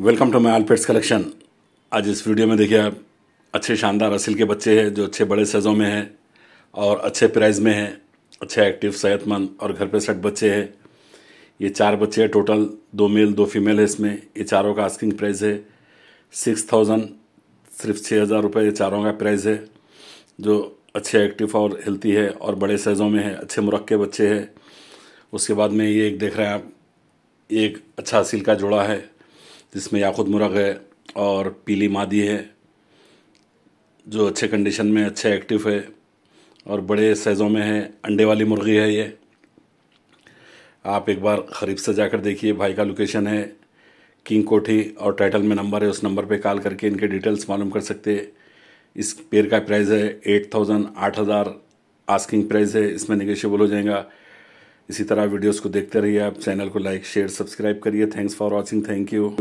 welcome to my all pets collection आज इस video में देखिए आप अच्छे शानदार असिल के बच्चे हैं जो अच्छे बड़े साइज़ों में हैं और अच्छे प्राइस में हैं अच्छे एक्टिव सेहतमंद और घर पे सेट बच्चे हैं ये चार बच्चे हैं टोटल दो मेल दो फीमेल है इसमें ये चारों का आस्किंग प्राइस है सिक्स थाउजेंड सिर्फ छः हज़ार रुपये ये चारों का प्राइस है जो अच्छे एक्टिव और हेल्थी है और बड़े साइज़ों में है अच्छे के बच्चे हैं उसके बाद में ये एक देख रहे हैं आप ये एक अच्छा असिल का जोड़ा है जिसमें याकूत मुरग है और पीली मादी है जो अच्छे कंडीशन में अच्छे एक्टिव है और बड़े साइज़ों में है अंडे वाली मुर्गी है ये आप एक बार ख़रीब से जाकर देखिए भाई का लोकेशन है किंग कोठी और टाइटल में नंबर है उस नंबर पे कॉल करके इनके डिटेल्स मालूम कर सकते हैं इस पेयर का प्राइस है एट थाउजेंड आठ हज़ार आस्किंग प्राइस है इसमें निगेशियबल हो जाएगा इसी तरह वीडियोस को देखते रहिए आप चैनल को लाइक शेयर सब्सक्राइब करिए thanks for watching thank you